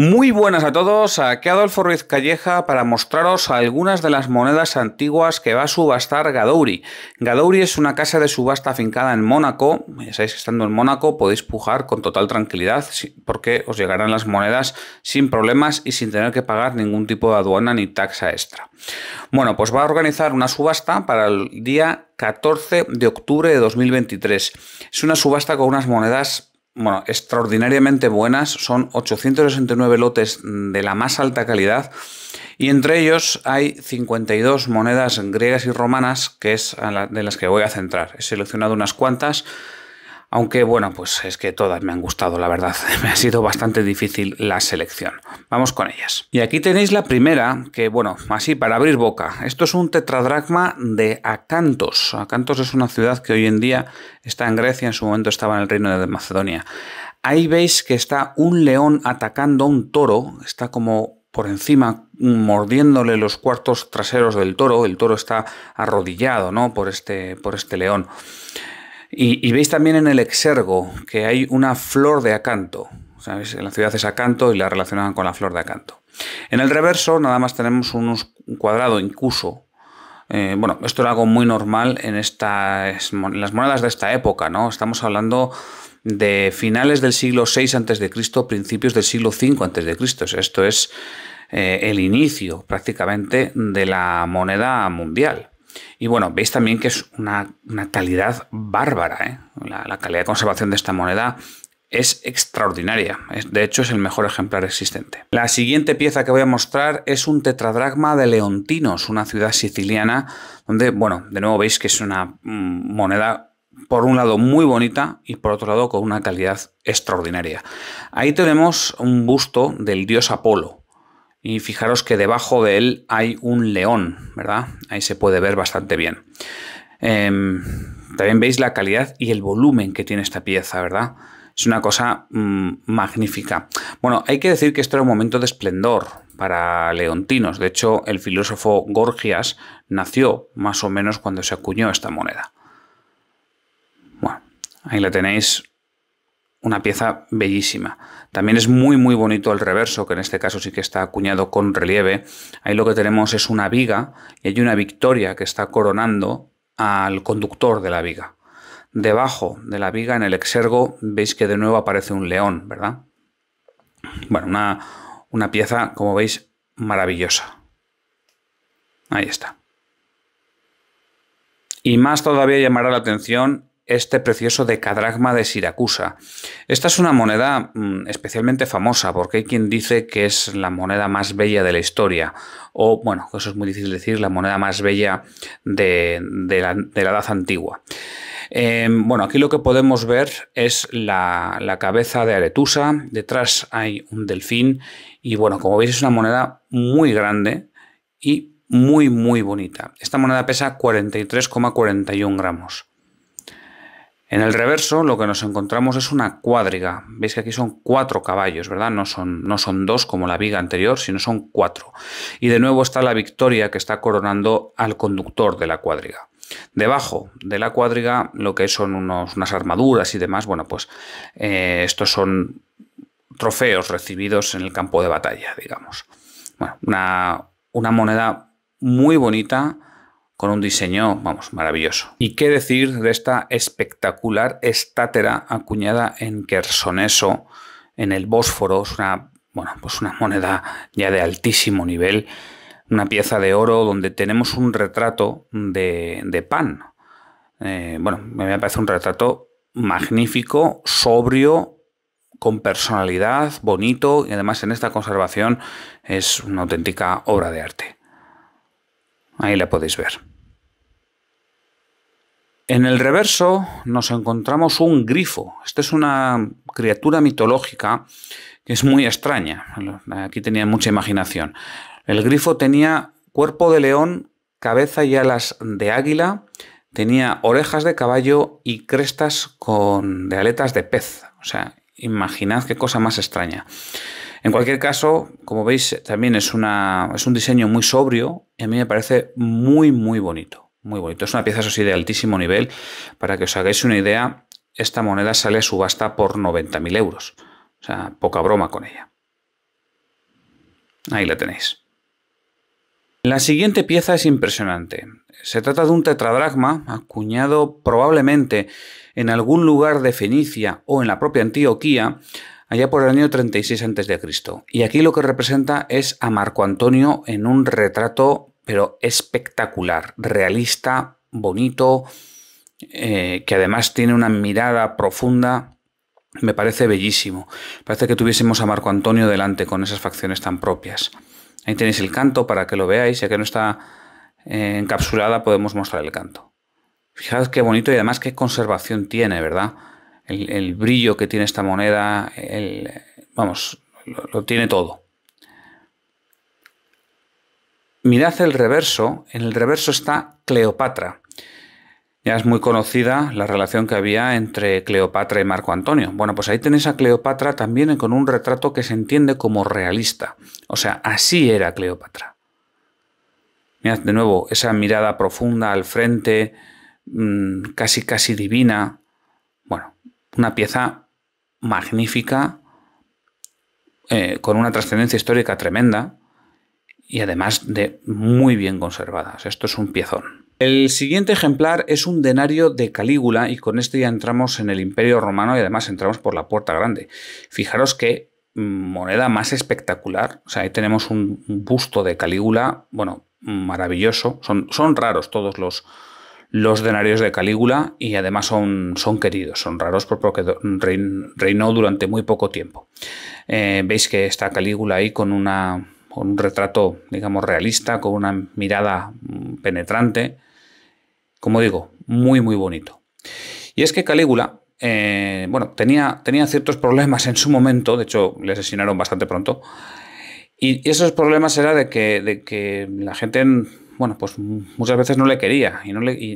Muy buenas a todos, aquí Adolfo Ruiz Calleja para mostraros algunas de las monedas antiguas que va a subastar Gadouri. Gadouri es una casa de subasta afincada en Mónaco, ya sabéis que estando en Mónaco podéis pujar con total tranquilidad porque os llegarán las monedas sin problemas y sin tener que pagar ningún tipo de aduana ni taxa extra. Bueno, pues va a organizar una subasta para el día 14 de octubre de 2023. Es una subasta con unas monedas bueno, extraordinariamente buenas. Son 869 lotes de la más alta calidad y entre ellos hay 52 monedas griegas y romanas que es de las que voy a centrar. He seleccionado unas cuantas aunque bueno, pues es que todas me han gustado, la verdad. Me ha sido bastante difícil la selección. Vamos con ellas. Y aquí tenéis la primera, que bueno, así para abrir boca. Esto es un tetradragma de Acantos. Acantos es una ciudad que hoy en día está en Grecia, en su momento estaba en el reino de Macedonia. Ahí veis que está un león atacando a un toro, está como por encima, mordiéndole los cuartos traseros del toro. El toro está arrodillado, ¿no? Por este, por este león. Y, veis también en el exergo que hay una flor de acanto. la ciudad es acanto y la relacionan con la flor de acanto. En el reverso nada más tenemos un cuadrado incluso. Eh, bueno, esto era algo muy normal en, las monedas de esta época, ¿no? Estamos hablando de finales del siglo VI a.C., principios del siglo V a.C. Esto es eh, el inicio prácticamente de la moneda mundial. Y bueno, veis también que es una, calidad bárbara. ¿eh? La, calidad de conservación de esta moneda es extraordinaria. de hecho, es el mejor ejemplar existente. La siguiente pieza que voy a mostrar es un tetradragma de Leontinos, una ciudad siciliana, donde, bueno, de nuevo veis que es una mm, moneda por un lado muy bonita y por otro lado con una calidad extraordinaria. Ahí tenemos un busto del dios Apolo, y fijaros que debajo de él hay un león, ¿verdad? Ahí se puede ver bastante bien. Em, también veis la calidad y el volumen que tiene esta pieza, ¿verdad? Es una cosa mm, magnífica. Bueno, hay que decir que esto era un momento de esplendor para leontinos. De hecho, el filósofo Gorgias nació más o menos cuando se acuñó esta moneda. Bueno, ahí la tenéis una pieza bellísima. También es muy muy bonito el reverso, que en este caso sí que está acuñado con relieve. Ahí lo que tenemos es una viga y hay una victoria que está coronando al conductor de la viga. Debajo de la viga, en el exergo, veis que de nuevo aparece un león, ¿verdad? Bueno, una, una pieza, como veis, maravillosa. Ahí está. Y más todavía llamará la atención este precioso decadragma de Siracusa. Esta es una moneda mm, especialmente famosa porque hay quien dice que es la moneda más bella de la historia, o bueno, eso es muy difícil decir, la moneda más bella de, la, Edad Antigua. Em, bueno, aquí lo que podemos ver es la, la cabeza de Aretusa, detrás hay un delfín y bueno, como veis es una moneda muy grande y muy muy bonita. Esta moneda pesa 43,41 gramos. En el reverso lo que nos encontramos es una cuádriga. Veis que aquí son cuatro caballos, ¿verdad? No son, no son dos como la viga anterior, sino son cuatro. Y de nuevo está la victoria que está coronando al conductor de la cuadriga. Debajo de la cuadriga lo que son unas armaduras y demás, bueno, pues eh, estos son trofeos recibidos en el campo de batalla, digamos. Bueno, una, una moneda muy bonita, con un diseño, vamos, maravilloso. ¿Y qué decir de esta espectacular estátera acuñada en quersoneso en el Bósforo? Es una, bueno, pues una moneda ya de altísimo nivel, una pieza de oro donde tenemos un retrato de, Pan. Eh, bueno, me parece un retrato magnífico, sobrio, con personalidad, bonito y además en esta conservación es una auténtica obra de arte. Ahí la podéis ver. En el reverso nos encontramos un grifo. Esta es una criatura mitológica que es muy extraña. Aquí tenía mucha imaginación. El grifo tenía cuerpo de león, cabeza y alas de águila, tenía orejas de caballo y crestas con de aletas de pez. O sea, imaginad qué cosa más extraña. En cualquier caso, como veis, también es, una, es un diseño muy sobrio y a mí me parece muy, muy bonito. Muy bonito. Es una pieza, eso de altísimo nivel. Para que os hagáis una idea, esta moneda sale a subasta por 90.000 euros. O sea, poca broma con ella. Ahí la tenéis. La siguiente pieza es impresionante. Se trata de un tetradragma acuñado probablemente en algún lugar de Fenicia o en la propia Antioquía allá por el año 36 a.C. Y aquí lo que representa es a Marco Antonio en un retrato pero espectacular, realista, bonito, eh, que además tiene una mirada profunda. Me parece bellísimo. Parece que tuviésemos a Marco Antonio delante con esas facciones tan propias. Ahí tenéis el canto para que lo veáis, ya que no está eh, encapsulada podemos mostrar el canto. Fijad qué bonito y además qué conservación tiene, ¿verdad? El, brillo que tiene esta moneda, el, vamos, lo tiene todo mirad el reverso, en el reverso está Cleopatra. Ya es muy conocida la relación que había entre Cleopatra y Marco Antonio. Bueno, pues ahí tenéis a Cleopatra también con un retrato que se entiende como realista. O sea, así era Cleopatra. Mirad de nuevo esa mirada profunda al frente, mm, casi casi divina. Bueno, una pieza magnífica, eh, con una trascendencia histórica tremenda y además de muy bien conservadas. Esto es un piezón. El siguiente ejemplar es un denario de Calígula y con este ya entramos en el Imperio Romano y además entramos por la Puerta Grande. Fijaros qué moneda más espectacular. O sea, ahí tenemos un busto de Calígula, bueno, maravilloso. Son, raros todos los, los denarios de Calígula y además son, son queridos, son raros porque reinó durante muy poco tiempo. Eh, veis que está Calígula ahí con una con un retrato, digamos, realista, con una mirada mm, penetrante. Como digo, muy, muy bonito. Y es que Calígula, eh, bueno, tenía, tenía ciertos problemas en su momento, de hecho, le asesinaron bastante pronto. Y esos problemas eran de que, de que la gente, bueno, pues muchas veces no le quería. Y,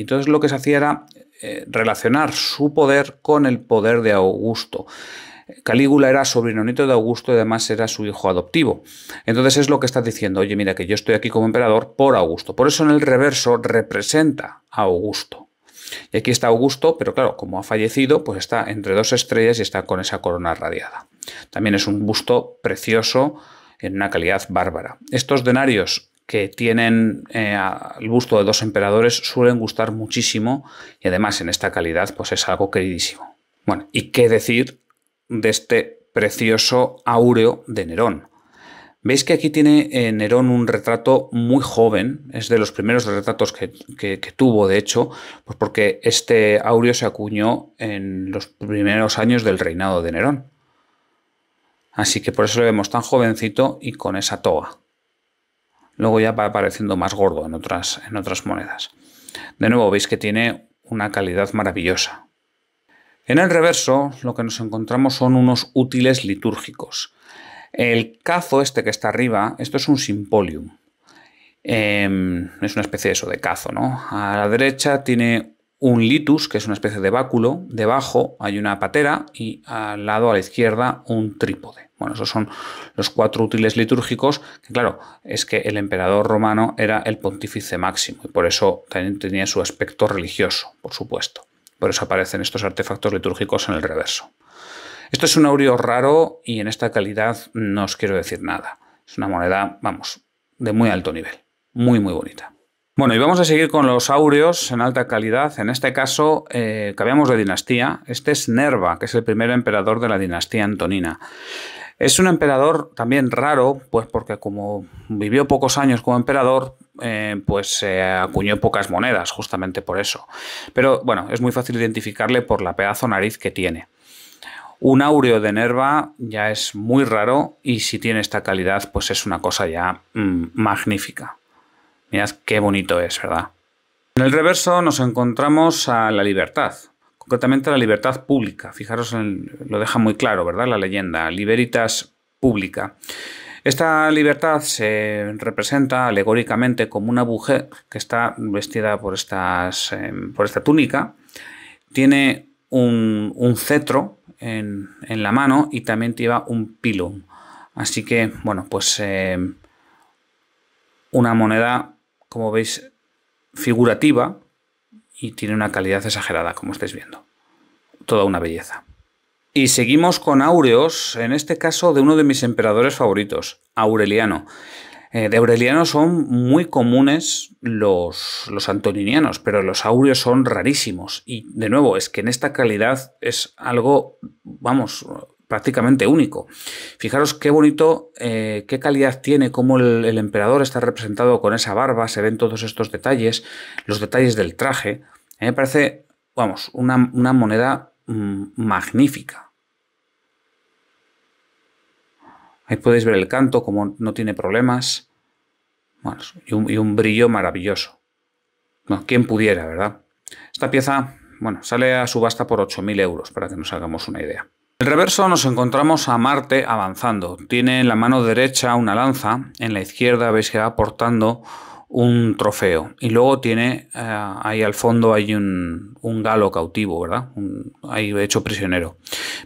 entonces lo que se hacía era eh, relacionar su poder con el poder de Augusto. Calígula era sobrino nieto de Augusto y además era su hijo adoptivo. Entonces es lo que está diciendo, oye, mira que yo estoy aquí como emperador por Augusto. Por eso en el reverso representa a Augusto. Y aquí está Augusto, pero claro, como ha fallecido, pues está entre dos estrellas y está con esa corona radiada. También es un busto precioso en una calidad bárbara. Estos denarios que tienen eh, el busto de dos emperadores suelen gustar muchísimo y además en esta calidad pues es algo queridísimo. Bueno, ¿y qué decir de este precioso áureo de Nerón. Veis que aquí tiene eh, Nerón un retrato muy joven, es de los primeros retratos que, tuvo, de hecho, pues porque este áureo se acuñó en los primeros años del reinado de Nerón. Así que por eso lo vemos tan jovencito y con esa toga. Luego ya va apareciendo más gordo en otras, en otras monedas. De nuevo, veis que tiene una calidad maravillosa. En el reverso lo que nos encontramos son unos útiles litúrgicos. El cazo este que está arriba, esto es un simpolium. Em, es una especie de eso, de cazo, ¿no? A la derecha tiene un litus, que es una especie de báculo. Debajo hay una patera y al lado, a la izquierda, un trípode. Bueno, esos son los cuatro útiles litúrgicos, que claro, es que el emperador romano era el pontífice máximo y por eso también tenía su aspecto religioso, por supuesto. Por eso aparecen estos artefactos litúrgicos en el reverso. Esto es un aureo raro y en esta calidad no os quiero decir nada. Es una moneda, vamos, de muy alto nivel, muy, muy bonita. Bueno, y vamos a seguir con los aureos en alta calidad. En este caso, eh, cambiamos de dinastía. Este es Nerva, que es el primer emperador de la dinastía antonina. Es un emperador también raro, pues porque como vivió pocos años como emperador, eh, pues se acuñó pocas monedas, justamente por eso. Pero bueno, es muy fácil identificarle por la pedazo nariz que tiene. Un áureo de Nerva ya es muy raro y si tiene esta calidad, pues es una cosa ya mm, magnífica. Mirad qué bonito es, ¿verdad? En el reverso nos encontramos a la libertad, concretamente la libertad pública. Fijaros, lo deja muy claro, ¿verdad? La leyenda, Liberitas pública. Esta libertad se representa alegóricamente como una mujer que está vestida por, em, por esta túnica, tiene un, cetro en, la mano y también lleva un pilum. Así que, bueno, pues em, una moneda, como veis, figurativa y tiene una calidad exagerada, como estáis viendo. Toda una belleza. Y seguimos con áureos, en este caso de uno de mis emperadores favoritos, Aureliano. Eh, de Aureliano son muy comunes los, los antoninianos, pero los áureos son rarísimos. Y de nuevo, es que en esta calidad es algo, vamos, prácticamente único. Fijaros qué bonito, eh, qué calidad tiene, cómo el, emperador está representado con esa barba, se ven todos estos detalles, los detalles del traje. me parece, vamos, una moneda mm, magnífica. Ahí podéis ver el canto, como no tiene problemas. y, un, brillo maravilloso. Bueno, quien pudiera, ¿verdad? Esta pieza, bueno, sale a subasta por 8.000 euros, para que nos hagamos una idea. El reverso nos encontramos a Marte avanzando. Tiene en la mano derecha una lanza, en la izquierda veis que va portando un trofeo. Y luego tiene, eh, ahí al fondo hay un, galo cautivo, ¿verdad? Un, ahí hecho prisionero.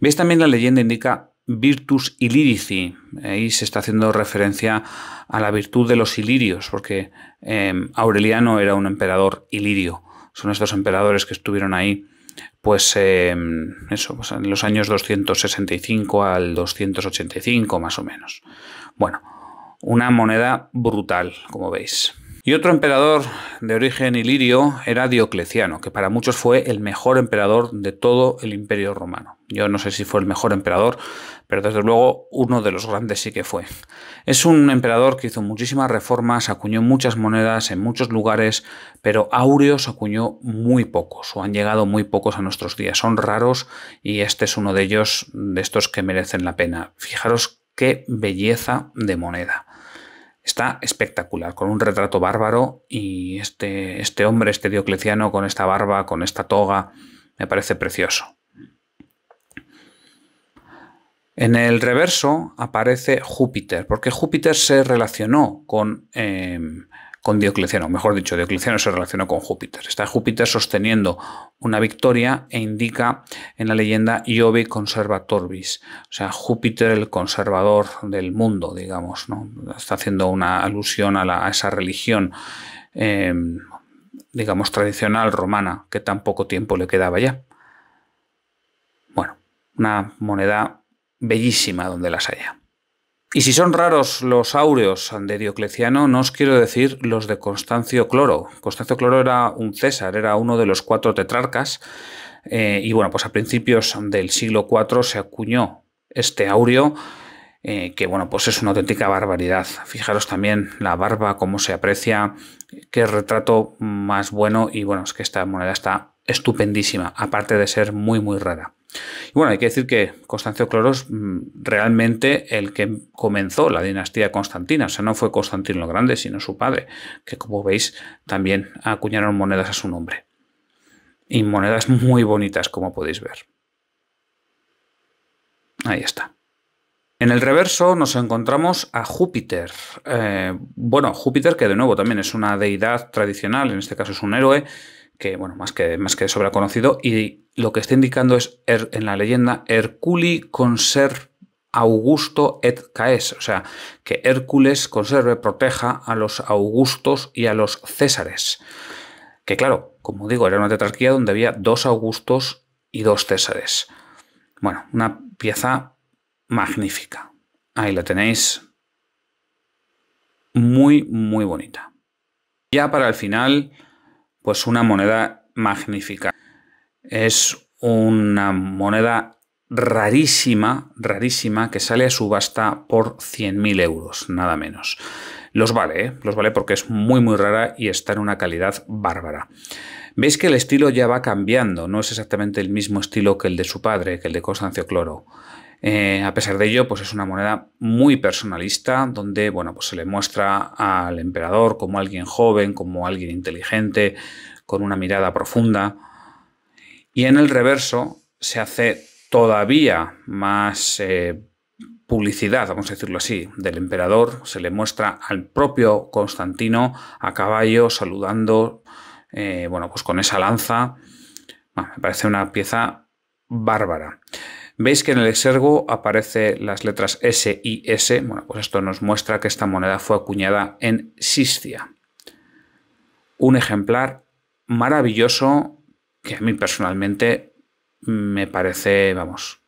Veis también la leyenda indica virtus ilirici. Ahí se está haciendo referencia a la virtud de los ilirios, porque em, Aureliano era un emperador ilirio. Son estos emperadores que estuvieron ahí, pues, em, eso, pues en los años 265 al 285, más o menos. Bueno, una moneda brutal, como veis. Y otro emperador de origen ilirio era Diocleciano, que para muchos fue el mejor emperador de todo el imperio romano. Yo no sé si fue el mejor emperador, pero desde luego uno de los grandes sí que fue. Es un emperador que hizo muchísimas reformas, acuñó muchas monedas en muchos lugares, pero aureos acuñó muy pocos o han llegado muy pocos a nuestros días. Son raros y este es uno de ellos, de estos que merecen la pena. Fijaros qué belleza de moneda. Está espectacular, con un retrato bárbaro y este, este hombre, este Diocleciano, con esta barba, con esta toga, me parece precioso. En el reverso aparece Júpiter, porque Júpiter se relacionó con eh, con Diocleciano, mejor dicho, Diocleciano se relacionó con Júpiter. Está Júpiter sosteniendo una victoria e indica en la leyenda Iove Conservatorbis, o sea, Júpiter el conservador del mundo, digamos, ¿no? Está haciendo una alusión a, esa religión, em, digamos, tradicional romana, que tan poco tiempo le quedaba ya. Bueno, una moneda bellísima donde las haya. Y si son raros los aureos de Diocleciano, no os quiero decir los de Constancio Cloro. Constancio Cloro era un César, era uno de los cuatro tetrarcas. Eh, y bueno, pues a principios del siglo IV se acuñó este aureo, eh, que bueno, pues es una auténtica barbaridad. Fijaros también la barba, cómo se aprecia, qué retrato más bueno. Y bueno, es que esta moneda está estupendísima, aparte de ser muy, muy rara. Y bueno, hay que decir que Constancio Cloros mm, realmente el que comenzó la dinastía Constantina, o sea, no fue Constantino lo Grande, sino su padre, que como veis también acuñaron monedas a su nombre. Y monedas muy bonitas, como podéis ver. Ahí está. En el reverso nos encontramos a Júpiter. Eh, bueno, Júpiter que de nuevo también es una deidad tradicional, en este caso es un héroe, que bueno, más que, más que sobra conocido, y lo que está indicando es en la leyenda Herculi conser Augusto et Caes, o sea, que Hércules conserve, proteja a los Augustos y a los Césares. Que claro, como digo, era una tetrarquía donde había dos Augustos y dos Césares. Bueno, una pieza magnífica. Ahí la tenéis. Muy, muy bonita. Ya para el final, pues una moneda magnífica. Es una moneda rarísima, rarísima, que sale a subasta por 100.000 euros, nada menos. Los vale, ¿eh? los vale porque es muy muy rara y está en una calidad bárbara. Veis que el estilo ya va cambiando, no es exactamente el mismo estilo que el de su padre, que el de Constancio Cloro. Eh, a pesar de ello, pues es una moneda muy personalista, donde bueno, pues se le muestra al emperador como alguien joven, como alguien inteligente, con una mirada profunda. Y en el reverso se hace todavía más eh, publicidad, vamos a decirlo así, del emperador. Se le muestra al propio Constantino a caballo saludando, eh, bueno, pues con esa lanza. me parece una pieza bárbara. Veis que en el exergo aparece las letras S y S. Bueno, pues esto nos muestra que esta moneda fue acuñada en Sistia. Un ejemplar maravilloso que a mí personalmente me parece, vamos,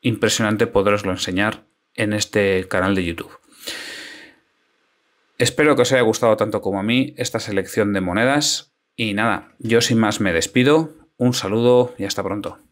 impresionante poderoslo enseñar en este canal de YouTube. Espero que os haya gustado tanto como a mí esta selección de monedas. Y nada, yo sin más me despido. Un saludo y hasta pronto.